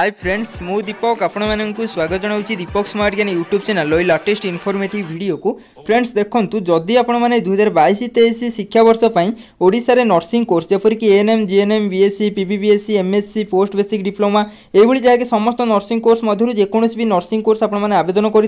hi friends मु दीपक आपण मानू स्वागत जनावि Deepak smart Gyan YouTube channel latest informative video को ফ্রেন্ডস দেখুন যদি আপনার দুইহাজার বাইশ তেইশ শিক্ষাবর্ষ ওড়শার নর্সিং কোর্স যেপরিক ANM GNM BSc PBBSc MSc post basic diploma এইভাবে যা সমস্ত নর্সিং কোর্স মধ্যে যেকোন বি নর্সিং কোর্স আপনার আবেদন করে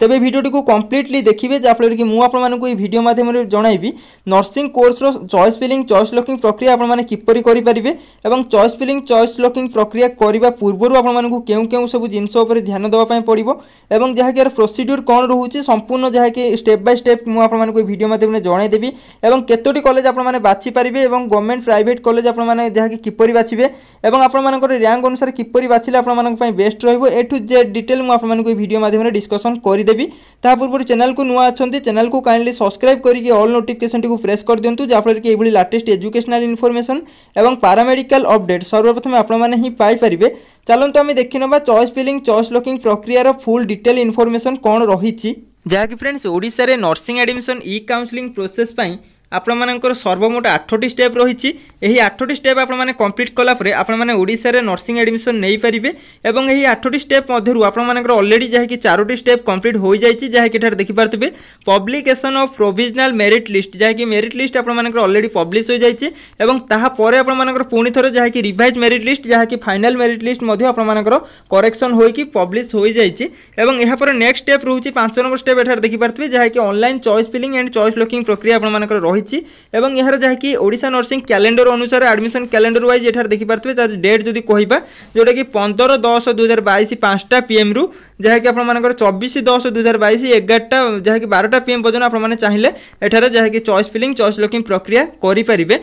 তবে ভিডিওটি কমপ্লিটলি দেখবে যাফলে কি মু আপনার এই ভিডিও মাধ্যমে জনাইবি নর্সিং কোর্সর চয়েস ফিলিং চয়েস লকিং প্রক্রিয়া আপনার কিপর করে পারে এবং চয়েস ফিলিং চয়েস লকিং প্রক্রিয়া করা পূর্বর আপনার কেউ কেউ সব জিনিস উপরে ধ্যান দেওয়া পড়ব এবং যা প্রোসিডিওর কম রয়েছে সম্পূর্ণ যা স্টেপ স্টেপ বাই স্টেপ মু আপনাদের এই ভিডিও মাধ্যমে জনাই দেবি এবং কতোটি কলেজ আপনার বাছি পারিবে এবং গভর্নমেন্ট প্রাইভেট কলেজ আপনার যা কিপর বাছবে এবং আপনার র্যাঙ্ক অনুসারে কিপর বাছিলে আপনার বেস্ট রহব এ টু জেড ডিটেল মু আপনার এই ভিডিও মাধ্যমে ডিসকসন করেদেবি তা পূর্ব চ্যানেলকে নূয়া অনেক চ্যানেলকে কাইন্ডলি সবসক্রাইব করি অল নোটিফিকেসনটি প্রেস করে দিও যাফলে কি এইভাবে লাটেস্ট এজুকেশনাল ইনফরমেশন এবং প্যারামেডিকাল অপডেট সর্বপ্রথমে আপনার ହିଁ ପାଇପାରିବେ ଚାଲନ୍ତୁ ଆମେ ଦେଖିନେବା ଚଏସ୍ ଫିଲିଂ ଚଏସ୍ ଲକିଂ ପ୍ରକ୍ରିୟାର ଫୁଲ୍ ଡିଟେଲ୍ ଇନଫର୍ମେସନ୍ କ'ଣ ରହିଛି ଯାହାକି ଫ୍ରେଣ୍ଡସ୍ ଓଡ଼ିଶାରେ nursing admission E counselling process ପାଇଁ ଆପଣମାନଙ୍କର ସର୍ବମୋଟ ଆଠଟି ଷ୍ଟେପ୍ ରହିଛି ଏହି ଆଠଟି ଷ୍ଟେପ୍ ଆପଣମାନେ କମ୍ପ୍ଲିଟ୍ କଲାପରେ ଆପଣମାନେ ଓଡ଼ିଶାରେ ନର୍ସିଂ ଆଡ଼ମିସନ୍ ନେଇପାରିବେ ଏବଂ ଏହି ଆଠଟି ଷ୍ଟେପ୍ ମଧ୍ୟରୁ ଆପଣମାନଙ୍କର ଅଲରେଡ଼ି ଯାହାକି ଚାରୋଟି ଷ୍ଟେପ୍ କମ୍ପ୍ଲିଟ୍ ହୋଇଯାଇଛି ଯାହାକି ଏଠାରେ ଦେଖିପାରୁଥିବେ publication of provisional merit list ଯାହାକି ମେରିଟ୍ ଲିଷ୍ଟ ଆପଣମାନଙ୍କର ଅଲରେଡ଼ି ପବ୍ଲିଶ ହୋଇଯାଇଛି ଏବଂ ତାହାପରେ ଆପଣମାନଙ୍କର ପୁଣି ଥରେ ଯାହାକି ରିଭାଇଜ୍ ମେରିଟ୍ ଲିଷ୍ଟ ଯାହାକି ଫାଇନାଲ୍ ମେରିଟ୍ ଲିଷ୍ଟ ମଧ୍ୟ ଆପଣମାନଙ୍କର କରେକ୍ସନ୍ ହୋଇକି ପବ୍ଲିଶ ହୋଇଯାଇଛି ଏବଂ ଏହାପରେ ନେକ୍ସଟ ଷ୍ଟେପ୍ ରହୁଛି ପାଞ୍ଚ ନମ୍ବର ଷ୍ଟେପ୍ ଏଠାରେ ଦେଖିପାରୁଥିବେ ଯାହାକି online choice filling and choice locking ପ୍ରକ୍ରିୟା ଆପଣମାନଙ୍କର ରହିଛି এবং ইহার যে কি ওড়িশা নার্সিং ক্যালেন্ডার অনুসারে অ্যাডমিশন ক্যালেন্ডার ওয়াইজ এঠার দেখি পারতে তা ডেট যদি কই পা যেডা কি 15 10 2022 5টা পিএম রু যে কি আপন মানকর 24 10 2022 11টা যে কি 12টা পিএম বজন আপন মানে চাইলে এঠার যে কি চয়েস ফিলিং চয়েস লকিং প্রক্রিয়া করি পারিবে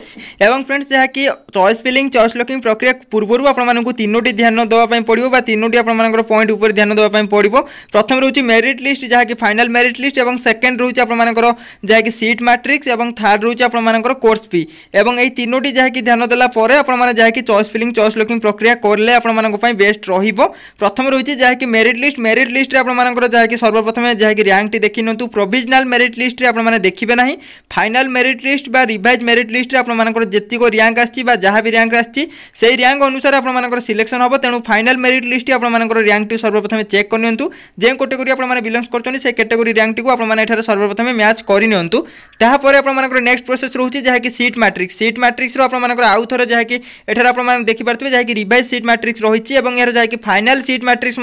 এবং फ्रेंड्स যে কি চয়েস ফিলিং চয়েস লকিং প্রক্রিয়া পূর্বরু আপন মানন কো তিনোটি ধ্যান ন দবা পই পড়িব বা তিনোটি আপন মানকর পয়েন্ট উপর ধ্যান ন দবা পই পড়িব প্রথম রউটি मेरिट लिस्ट যে কি ফাইনাল मेरिट लिस्ट এবং সেকেন্ড রউটি আপন মানকর যে কি সিট ম্যাট্রিক্স এবং থার্ড রয়েছে আপনার কোর্স ফি এবং এই তিনোটি যা ধ্যান দেলা পরে আপনার যা চয়েস ফিলিং চয়েস লকিং প্রক্রিয়া করলে আপনার বেস্ট রহব প্রথমে রয়েছে যা মেরিট লিষ্ট মেরিট লিষ্টে আপনার যা সর্বপ্রথমে যা র্যাঙ্কটি দেখি নিউ প্রোভিজনাল মেরিট লিষ্টে আপনার দেখবে না ফাইনাল মেরিট লিষ্ট বা রিভাইজ মেরিট লিষ্টে আপনার যেতক র্যাঙ্ক আসছে বা যা বি র্যাঙ্ক আসছে সেই র্যাঙ্ক অনুসারে আপনার সিলেকশন হব তেমন ফাইনাল মেরিট লিষ্টে আপনার র্যাঙ্কটি সর্বপ্রথমে চেক করে নিউ যে ক্যাটেগোরি আপনার বিলংস করছেন সেই ক্যাটেগোরি র্যাঙ্কটি আপনার এখানে সর্বপ্রথমে ম্যাচ করে নিউ তাপরে আপনার আপনার নেক্সট প্রোসেস রয়েছে যা কি সিট ম্যাট্রিক্স সিট ম্যাট্রিক্সর আপনার আউ থর যা কি এখানে আপনার দেখিপারে যা কি রিভাইজ সিট ম্যাট্রিক্স রয়েছে এবং এর যা কি ফাইনাল সিট ম্যাট্রিক্স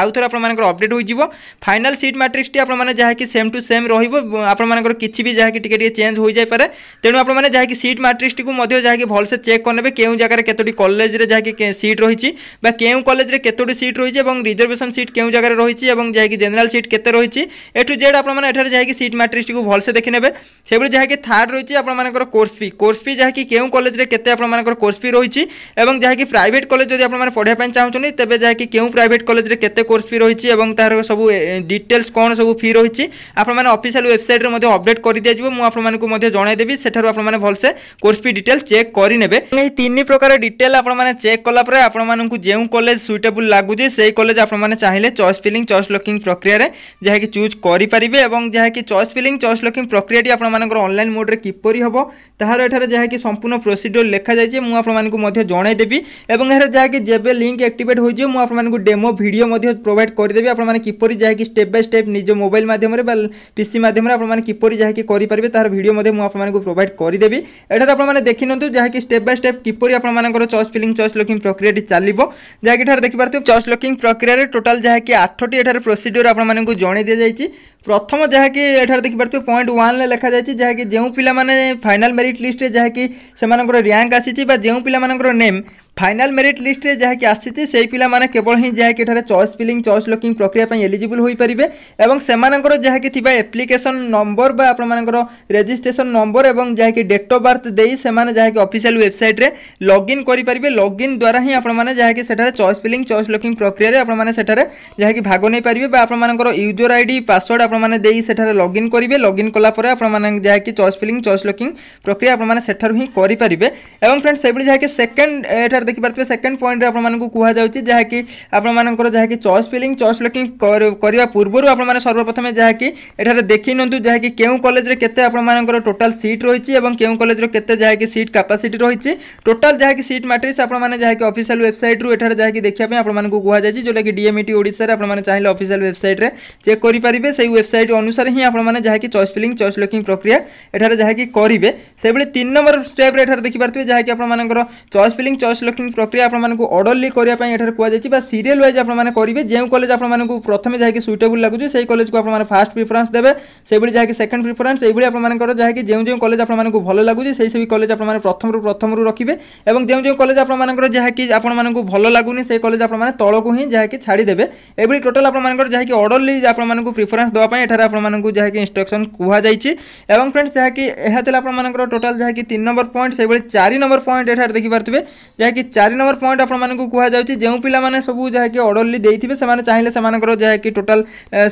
আউ থর আপনার অপডেট হয়ে যাব ফাইনাল সিট ম্যাট্রিক্সটি আপনার যা কি সেম টু সেম রহব আপনার কিছু বি যা কি টিকে টিকে চেঞ্জ হয়ে যাইপরে তেমন আপনার যা কি সিট ম্যাট্রিক্সটি যা কি ভালসে চেক করে কেউ জায়গায় কতটি কলেজের যা কি সিট রয়েছে বা কেউ কলেজের কতটি সিট রয়েছে এবং রিজর্ভেশন সিট কেউ জায়গায় রয়েছে এবং যা কি জেনারেল সিট কেতে রয়েছে এ টু জেড আপনার এখানে যা কি সিট ম্যাট্রিক্সটি ভালসে দেখি নেবে সেভাবে যা কি থার্ড রয়েছে আপনার কোর্স ফি কোর্স ফি যা কি কেউ কলেজে কেতে আপনার কোর্স ফি রয়েছে এবং যা কি প্রাইভেট কলেজ যদি আপনার পড়া চাহুন তেবে যা কি কেউ প্রাইভেট কলেজে কেতে কোর্স ফি রয়েছে এবং তার সব ডিটেলস কোণ সব ফি রয়েছে আপনার অফিসিয়াল ওয়েবসাইট্রে মধ্যে অপডেট করে দিয়ে মু আপনার জনাইদেবি সেঠার আপনার ভালসে কোর্স ফি ডিটেলস চেক করে নেবে এই তিন প্রকার ডিটেল আপনার চেক কলাপরে আপনার যে কলেজ সুইটেবল লাগুছে সেই কলেজ আপনার চাইলে চয়েস ফিলিং চয়েস লকিং প্রক্রিয়ার যা কি চুজ করে পারে এবং যা কি চয়েস ফিলিং চয়েস লকিং প্রক্রিয়াটি আপনার অনলাইন মোড্রে কিপরি হব তাহার এখানে যা কি সম্পূর্ণ প্রোসিডিওর লেখা যাই মু আপনার মধ্যে জনাইদেবি এবং এর যা যেবে লিঙ্ক একটিভেট হয়ে মু আপনার ডেমো ভিডিও মধ্যে প্রোভাইড করিদেবি আপনার কিপরি যা কি স্টেপ বাই স্টেপ নিজ মোবাইল মাধ্যমে বা পিসি মাধ্যমে আপনার কিপরি যা কি করে তার ভিডিও মধ্যে মু আপনার প্রোভাইড করিদেবি এটার আপনার দেখি নিউ যা কি স্টেপ বাই স্টেপ কিপরি আপনার চয়েস ফিলিং চয়েস লকিং প্রক্রিয়াটি চালিব যা কি এখানে দেখিপার চয়েস লকিং প্রক্রিয়ার টোটাল যা কি আঠটি এটার প্রোসিডিওর আপনার জনাই দিয়ে যাই प्रथम जहाँकि देखिपे पॉइंट वन लिखा जाए जहाँकि जो पिला फाइनाल मेरीट लिस्ट जहाँकि रैंक आसी जो नेम फाइनाल मेरीट लिस्ट्रे जहाँकि आसी से पाने केवल ही जहाँकि चॉइस फिलिंग चयस लकिंग प्रक्रिया एलिजिबल हो पारे और से जहाँकि एप्लिकेसन नंबर बा आपर रेजिट्रेसन नंबर और जहाँकि डेट अफ बर्थ दे से जहाँकि अफिसीआल वेबसाइट्रे लगइन करेंगे लगइन द्वारा ही आपने चयस फिलिंग चयस लकिंग प्रक्रिय आपने जहाँकि भाग नहीं पारे आपर यूजर आई डी पासवर्ड आपने लगइन करेंगे लगइन कलापर आपने जहाँकि फिलिंग चयस लकिंग प्रक्रिया आपने हिं करेंगे फ्रेंड्स से जहाँकि सेकेंड अनुसार देखिपे सेकेंड पॉइंट आपको कहु जहाँकि ଆପଣମାନଙ୍କର ଯାହାକି ଚଏସ୍ ଫିଲିଂ ଚଏସ୍ ଲକିଂ କରିବା ପୂର୍ବରୁ ଆପଣମାନେ ସର୍ବପ୍ରଥମେ ଯାହାକି ଏଠାରେ ଦେଖି ନିଅନ୍ତୁ ଯାହାକି କେଉଁ କଲେଜରେ କେତେ ଆପଣମାନଙ୍କର ଟୋଟାଲ୍ ସିଟ୍ ରହିଛି ଏବଂ କେଉଁ କଲେଜର କେତେ ଯାହାକି ସିଟ୍ କାପାସିଟି ରହିଛି ଟୋଟାଲ୍ ଯାହାକି ସିଟ୍ ମାଟ୍ରିକ୍ସ ଆପଣମାନେ ଯାହାକି ଅଫିସିଆଲ୍ ୱେବସାଇଟ୍ରୁ ଏଠାରେ ଯାହାକି ଦେଖିବା ପାଇଁ ଆପଣମାନଙ୍କୁ କୁହାଯାଇଛି ଯେଉଁଟାକି ଡିଏମ୍ଇଟି ଓଡ଼ିଶାରେ ଆପଣମାନେ ଚାହିଁଲେ ଅଫିସିଆଲ୍ ୱେବସାଇଟ୍ରେ ଚେକ୍ କରିପାରିବେ ସେଇ ୱେବସାଇଟ୍ ଅନୁସାରେ ହିଁ ଆପଣମାନେ ଯାହାକି ଚଏସ୍ ଫିଲିଂ ଚଏସ୍ ଲକିଂ ପ୍ରକ୍ରିୟା ଏଠାରେ ଯାହାକି କରିବେ ସେଭଳି ତିନି ନମ୍ବର ଷ୍ଟେପ୍ରେ ଏଠାରେ ଦେଖିପାରୁଥିବେ ଯାହାକି ଆପଣମାନଙ୍କର ଚଏସ୍ ଫିଲିଂ ଚଏସ୍ সিলেকশন প্রক্রিয়া আপনার অর্ডরলি করা এখানে কুযাই বা সিরিয়াল ওয়াইজ আপনার করবে যে কলেজ আপনার প্রথমে যা সুইটেবল লাগুছে সেই কলেজকে আপনার ফার্স্ট প্রিফরেন্স দেবে সেইভাবে যা সেকেন্ড প্রিফরেন্স এইভাবে আপনার যা যে যে কলেজ আপনার ভাল লাগুছে সেই সব কলেজ আপনার প্রথমর প্রথমর রাখবে এবং যে যে কলেজ আপনার যা আপনার ভাল লাগুনি সেই কলেজ আপনার তলক হি যা ছাড়িদেবে এইভাবে টোটাল আপনার যা অর্ডরলি আপনার প্রিফরেন্স দেওয়া এখানে আপনার যা ইনস্ট্রকশন কুহযাই এবং ফ্রেন্ডস যা আপনার টোটাল যা তিন নম্বর পয়েন্ট সেইভাবে চারি নম্বর পয়েন্ট এখানে দেখিপারে যা ଯାହାକି ଚାରି ନମ୍ବର ପଏଣ୍ଟ ଆପଣମାନଙ୍କୁ କୁହାଯାଉଛି ଯେଉଁ ପିଲାମାନେ ସବୁ ଯାହାକି ଅର୍ଡ଼ରଲି ଦେଇଥିବେ ସେମାନେ ଚାହିଁଲେ ସେମାନଙ୍କର ଯାହାକି ଟୋଟାଲ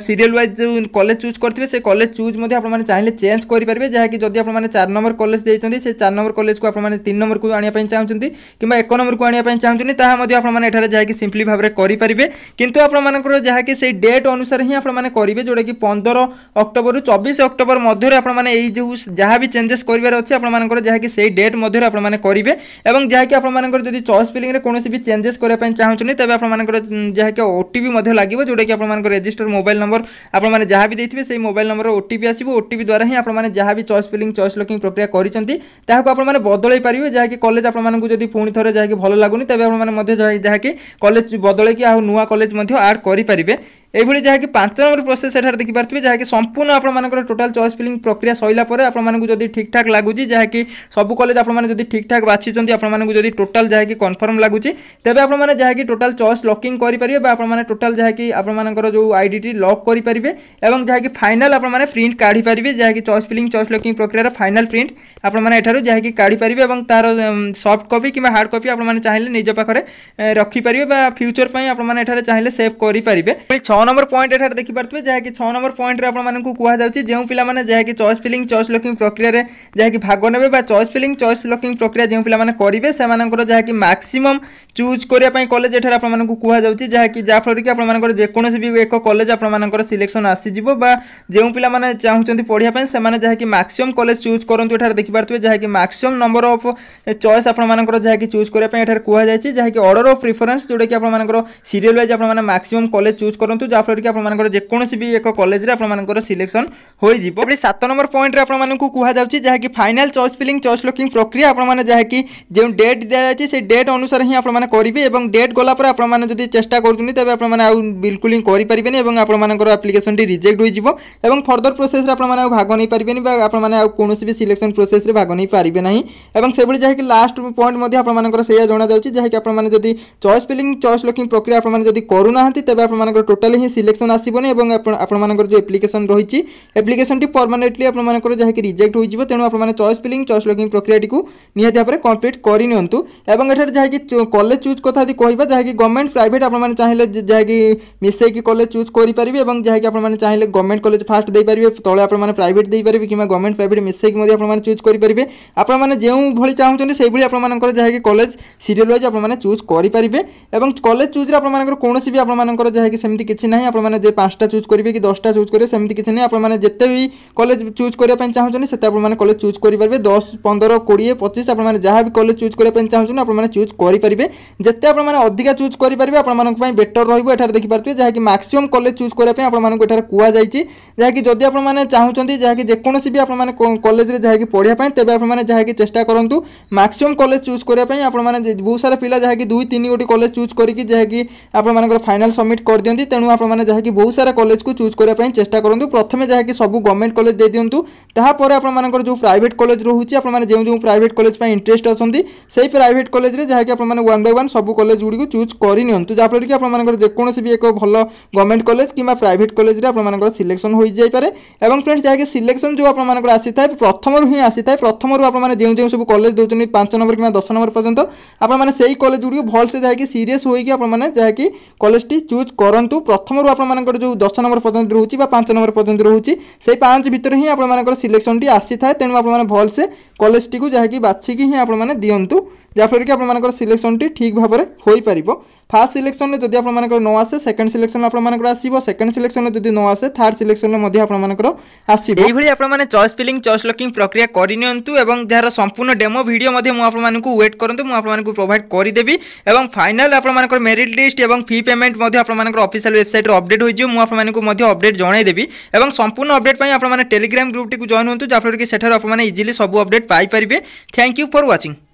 ସିରିଏଲ୍ ୱାଇଜ୍ ଯେଉଁ କଲେଜ ଚୁଜ୍ କରିଥିବେ ସେ କଲେଜ ଚୁଜ୍ ମଧ୍ୟ ଆପଣମାନେ ଚାହିଁଲେ ଚେଞ୍ଜ କରିପାରିବେ ଯାହାକି ଯଦି ଆପଣମାନେ ଚାରି ନମ୍ବର କଲେଜ ଦେଇଛନ୍ତି ସେ ଚାରି ନମ୍ବର କଲେଜକୁ ଆପଣମାନେ ତିନି ନମ୍ବରକୁ ଆଣିବା ପାଇଁ ଚାହୁଁଛନ୍ତି କିମ୍ବା ଏକ ନମ୍ବରକୁ ଆଣିବା ପାଇଁ ଚାହୁଁଛନ୍ତି ତାହା ମଧ୍ୟ ଆପଣମାନେ ଏଠାରେ ଯାହାକି ସିମ୍ପଲି ଭାବରେ କରିପାରିବେ କିନ୍ତୁ ଆପଣମାନଙ୍କର ଯାହାକି ସେଇ ଡେଟ୍ ଅନୁସାରେ ହିଁ ଆପଣମାନେ କରିବେ ଯେଉଁଟାକି ପନ୍ଦର ଅକ୍ଟୋବରରୁ ଚବିଶ ଅକ୍ଟୋବର ମଧ୍ୟରେ ଆପଣମାନେ ଏଇ ଯେଉଁ ଯାହା ବି ଚେଞ୍ଜେସ୍ କରିବାର ଅଛି ଆପଣମାନଙ୍କର ଯାହାକି ସେଇ ଡେଟ୍ ମଧ୍ୟରେ ଆପଣମାନେ କରିବେ ଏବଂ ଯାହାକି ଆପଣମାନଙ୍କର ଯଦି ଯଦି ଚଏସ୍ ଫିଲିଂରେ କୌଣସି ବି ଚେଞ୍ଜେସ୍ କରିବା ପାଇଁ ଚାହୁଁଛନ୍ତି ତେବେ ଆପଣମାନଙ୍କର ଯାହାକି ଓ ଟି ପି ମଧ୍ୟ ଲାଗିବ ଯେଉଁଟାକି ଆପଣମାନଙ୍କ ରେଜିଷ୍ଟର ମୋବାଇଲ୍ ନମ୍ବର ଆପଣମାନେ ଯାହା ବି ଦେଇଥିବେ ସେହି mobile number O T P ଆସିବ ଓ ଟି ପି ଦ୍ୱାରା ହିଁ ଆପଣମାନେ ଯାହା ବି ଚଏସ୍ ଫିଲିଂ ଚଏସ୍ ଲକିଂ ପ୍ରକ୍ରିୟା କରିଛନ୍ତି ତାହାକୁ ଆପଣମାନେ ବଦଳାଇ ପାରିବେ ଯାହାକି କଲେଜ ଆପଣମାନଙ୍କୁ ଯଦି ପୁଣି ଥରେ ଯାହାକି ଭଲ ଲାଗୁନି ତେବେ ଆପଣମାନେ ମଧ୍ୟ ଯାହାକି କଲେଜ ବଦଳାଇକି ଆଉ ନୂଆ କଲେଜ ମଧ୍ୟ ଆଡ଼୍ କରିପାରିବେ এইভাবে যাকি পাঁচ নম্বর প্রোসেস সেটার দেখিপারে যাকি সম্পূর্ণ আপনার টোটাল চয়েস ফিলিং প্রক্রিয়া সরিলা পরে আপনার যদি ঠিকঠাক লাগুচি যাকি সবু কলেজ আপনার যদি ঠিকঠাক বাছিছেন আপনার যদি টোটাল যাকি কনফর্ম লাগুচি তবে আপনার যাকি টোটাল চয়েস লকিং করে পারে বা আপনার টোটাল যাকি আপনার যে আইডিটি লক করে পারে এবং যাকি ফাইনাল আপনার প্রিন্ট কাঢ়ি পারে যাকি চয়েস ফিলিং চয়েস লকিং প্রক্রিয়ার ফাইনাল প্রিন্ট আপনার এঠার যাকি কাড়ি পে এবং তার সফট কপি কিংবা হার্ড কপি আপনার চাইলে নিজ পাখে রখিপারে বা ফিউচর পাই আপনার এঠার চাইলে সেভ করে পারে ছ ଛଅ ନମ୍ବର ପଏଣ୍ଟ ଏଠାରେ ଦେଖିପାରୁଥିବେ ଯାହାକି ଛଅ ନମ୍ବର ପଏଣ୍ଟରେ ଆପଣମାନଙ୍କୁ କୁହାଯାଉଛି ଯେଉଁ ପିଲାମାନେ ଯାହାକି ଚଏସ୍ ଫିଲିଂ ଚଏସ୍ ଲକିଂ ପ୍ରକ୍ରିୟାରେ ଯାହାକି ଭାଗ ନେବେ ବା ଚଏସ୍ ଫିଲିଂ ଚଏସ୍ ଲକିଂ ପ୍ରକ୍ରିୟା ଯେଉଁ ପିଲାମାନେ କରିବେ ସେମାନଙ୍କର ଯାହାକି ମାକ୍ସିମମ୍ ଚୁଜ୍ କରିବା ପାଇଁ କଲେଜ ଏଠାରେ ଆପଣମାନଙ୍କୁ କୁହାଯାଉଛି ଯାହାକି ଯାହାଫଳରେ କି ଆପଣମାନଙ୍କର ଯେକୌଣସି ବି ଏକ କଲେଜ ଆପଣମାନଙ୍କର ସିଲେକ୍ସନ୍ ଆସିଯିବ ବା ଯେଉଁ ପିଲାମାନେ ଚାହୁଁଛନ୍ତି ପଢ଼ିବା ପାଇଁ ସେମାନେ ଯାହାକି ମାକ୍ସିମମ୍ କଲେଜ ଚୁଜ୍ କରନ୍ତୁ ଏଠାରେ ଦେଖିପାରୁଥିବେ ଯାହାକି ମାକ୍ସିମମ୍ ନମ୍ବର ଅଫ୍ ଚଏସ୍ ଆପଣମାନଙ୍କର ଯାହାକି ଚୁଜ୍ କରିବା ପାଇଁ ଏଠାରେ କୁହାଯାଇଛି ଯାହାକି ଅର୍ଡ଼ର ଅଫ୍ ପ୍ରିଫରେନ୍ସ ଯେଉଁଟାକି ଆପଣମାନଙ୍କର ସିରିଏଲ୍ ୱାଇଜ୍ ଆପଣମାନେ ମାକ୍ସିମମ୍ କଲେଜ ଚୁଜ୍ କରନ୍ତୁ যাফলে কি আপনার যেকোন বি এক কলেজে আপনার সিলেকশন হয়ে যাব এপটে সাত নম্বর পয়েন্টে আপনার কুহযাচ্ছে যা কি final choice filling choice locking প্রক্রিয়া আপনার যা কি যে ডেট দিয়া যাচ্ছে সেই ডেট অনুসারে হি আপনার করবে এবং ডেট গলাপরে আপনার যদি চেষ্টা করছেন তবে আপনার আউ বিলকুল হি করে এবং আপনার আপ্লিকেশনটি রিজেক্ট হয়ে যাব এবং ফর্দর প্রোসেসে আপনার ভাগ নেই পারবে বা আপনার আউ কোণী বি সিলেকশন প্রোসেসে ভাগ নেই পারবে না এবং সেভাবে যা কি লাস্ট পয়েন্ট আপনার সেইয়া জনা যাচ্ছে যা কি আপনার যদি চয়েস ফিলিং চয়েস লকিং প্রক্রিয়া আপনার যদি করু না তবে আপনার টোটালি ହିଁ ସିଲେକ୍ସନ୍ ଆସିବନି ଏବଂ ଆପଣମାନଙ୍କର ଯେଉଁ ଆପ୍ଲିକେସନ୍ ରହିଛି ଆପ୍ଲିକେସନ୍ଟି ପରମାନେଣ୍ଟଲି ଆପଣମାନଙ୍କର ଯାହାକି ରିଜେକ୍ଟ ହୋଇଯିବ ତେଣୁ ଆପଣମାନେ ଚଏସ୍ ଫିଲିଂ ଚଏସ୍ ଲକିଂ ପ୍ରକ୍ରିୟାଟିକୁ ନିହାତି ଭାବରେ କମ୍ପ୍ଲିଟ୍ କରିନିଅନ୍ତୁ ଏବଂ ଏଠାରେ ଯାହାକି କଲେଜ ଚୁଜ୍ କଥା ଯଦି କହିବା ଯାହାକି ଗଭର୍ଣ୍ଣମେଣ୍ଟ ପ୍ରାଇଭେଟ୍ ଆପଣମାନେ ଚାହିଁଲେ ଯାହାକି ମିଶାଇକି କଲେଜ ଚୁଜ୍ କରିପାରିବେ ଏବଂ ଯାହାକି ଆପଣମାନେ ଚାହିଁଲେ ଗଭର୍ଣ୍ଣମେଣ୍ଟ କଲେଜ ଫାଷ୍ଟ ଦେଇପାରିବେ ତଳେ ଆପଣମାନେ ପ୍ରାଇଭେଟ୍ ଦେଇପାରିବେ କିମ୍ବା ଗଭର୍ଣ୍ଣମେଣ୍ଟ ପ୍ରାଇଭେଟ୍ ମିଶାଇକି ମଧ୍ୟ ଆପଣମାନେ ଚୁଜ୍ କରିପାରିବେ ଆପଣମାନେ ଯେଉଁଭଳି ଚାହୁଁଛନ୍ତି ସେଇଭଳି ଆପଣମାନଙ୍କର ଯାହାକି କଲେଜ ସିରିଏଲ୍ ୱାଇଜ୍ ଆପଣମାନେ ଚୁଜ୍ କରିପାରିବେ ଏବଂ କଲେଜ ଚୁଜ୍ରେ ଆପଣମାନଙ୍କର କୌଣସି ବି ଆପଣମାନଙ୍କର ଯାହାକି ସେମିତି କିଛି নহি আপোন মানে যে 5 টা চুজ কৰিব কি 10 টা চুজ কৰে সেমতি কিছ নাই আপোন মানে জেতেবি কলেজ চুজ কৰি পইচাহুছনি সেতে আপোন মানে কলেজ চুজ কৰি পৰিব 10 15 20 25 আপোন মানে জহাবি কলেজ চুজ কৰি পইচাহুছনি আপোন মানে চুজ কৰি পৰিব জেতে আপোন মানে অধিকা চুজ কৰি পৰিব আপোন মানে কো পই বেட்டர் ৰহিব এঠাৰ দেখি পৰতে জহা কি মাক্সিমাম কলেজ চুজ কৰি পই আপোন মানে কো এঠাৰ কুয়া যায় চি জহা কি যদি আপোন মানে চাহুছন্তি জহা কি জেকোনোসি বি আপোন মানে কোন কলেজ ৰ জহা কি পঢ়িয়া পই তেবে আপোন মানে জহা কি চেষ্টা কৰন্তু মাক্সিমাম কলেজ চুজ কৰি পই আপোন মানে যে বহুত সৰা পিলা জহা কি দুয়ো তিনীটি কলেজ চুজ কৰি কি জহা কি আপোন মানে কো ফাইনাল সাবমিট কৰি দিয়ন্তি তেণো ଆପଣମାନେ ଯାହାକି ବହୁତ ସାରା କଲେଜକୁ ଚୁଜ୍ କରିବା ପାଇଁ ଚେଷ୍ଟା କରନ୍ତୁ ପ୍ରଥମେ ଯାହାକି ସବୁ ଗଭର୍ଣ୍ଣମେଣ୍ଟ କଲେଜ ଦେଇଦିଅନ୍ତୁ ତାହାପରେ ଆପଣମାନଙ୍କର ଯେଉଁ ପ୍ରାଇଭେଟ୍ କଲେଜ ରହୁଛି ଆପଣମାନେ ଯେଉଁ ଯେଉଁ ପ୍ରାଇଭେଟ୍ କଲେଜ ପାଇଁ ଇଣ୍ଟରେଷ୍ଟ ଅଛନ୍ତି ସେଇ ପ୍ରାଇଭେଟ୍ କଲେଜରେ ଯାହାକି ଆପଣମାନେ ୱାନ୍ ବାଇ ୱାନ୍ ସବୁ କଲେଜ ଗୁଡ଼ିକୁ ଚୁଜ୍ କରିନିଅନ୍ତୁ ଯାହାଫଳରେ କି ଆପଣମାନଙ୍କର ଯେକୌଣସି ବି ଏକ ଭଲ ଗଭର୍ଣ୍ଣମେଣ୍ଟ କଲେଜ କିମ୍ବା ପ୍ରାଇଭେଟ୍ କଲେଜରେ ଆପଣମାନଙ୍କର ସିଲେକ୍ସନ୍ ହୋଇଯାଇପାରେ ଏବଂ ଫ୍ରେଣ୍ଡସ୍ ଯାହାକି ସିଲେକ୍ସନ୍ ଯେଉଁ ଆପଣମାନଙ୍କର ଆସିଥାଏ ପ୍ରଥମରୁ ହିଁ ଆସିଥାଏ ପ୍ରଥମରୁ ଆପଣମାନେ ଯେଉଁ ଯେଉଁ ସବୁ କଲେଜ ଦେଉଛନ୍ତି ପାଞ୍ଚ ନମ୍ବର କିମ୍ବା ଦଶ ନମ୍ବର ପର୍ଯ୍ୟନ୍ତ ଆପଣମାନେ ସେଇ କଲେଜ ଗୁଡ଼ିକୁ ଭଲସେ ଯାହାକି ସିରିୟସ୍ ହୋଇକି ଆପଣମାନେ ଯାହାକି କଲେଜଟି ଚୁଜ୍ କରନ୍ତୁ ପ୍ରଥମ ପ୍ରଥମରୁ ଆପଣମାନଙ୍କର ଯେଉଁ ଦଶ ନମ୍ବର ପର୍ଯ୍ୟନ୍ତ ରହୁଛି ବା ପାଞ୍ଚ ନମ୍ବର ପର୍ଯ୍ୟନ୍ତ ରହୁଛି ସେଇ ପାଞ୍ଚ ଭିତରେ ହିଁ ଆପଣମାନଙ୍କର ସିଲେକ୍ସନ୍ଟି ଆସିଥାଏ ତେଣୁ ଆପଣମାନେ ଭଲସେ କଲେଜଟିକୁ ଯାହାକି ବାଛିକି ହିଁ ଆପଣମାନେ ଦିଅନ୍ତୁ ଯାହାଫଳରେ କି ଆପଣମାନଙ୍କର ସିଲେକ୍ସନ୍ଟି ଠିକ୍ ଭାବରେ ହୋଇପାରିବ ফার্স্ট সিলেকশনে যদি আপনার ন আসে সেকেন্ড সিলেকশন আপনার আসব সেকেন্ড সিলেকশনে যদি ন আসে থার্ড সিলেকশনে আপনার আসব এইভাবে আপনার চয়েস ফিলিং চয়েস লকিং প্রক্রিয়া করে নিয়ন্তু এবং যার সম্পূর্ণ ডেমো ভিডিও আপনার ওয়েট করতে আপনার প্রোভাইড করেদেবি এবং ফাইনাল আপনার মেরিট লিষ্ট এবং ফি পেমেন্ট আপনার অফিসিয়াল ওয়েবসাইট্রে অপডেট হয়ে আপনার অপডেট জনাইদেবি এবং সম্পূর্ণ অপডেট আপনার টেলিগ্রাম গ্রুপটি জয়েন হুম যাফলে কি সেঠার আপনার ইজিলি সবু অপডেট পাইপারে থ্যাংক ইউ ফর ওয়াচিং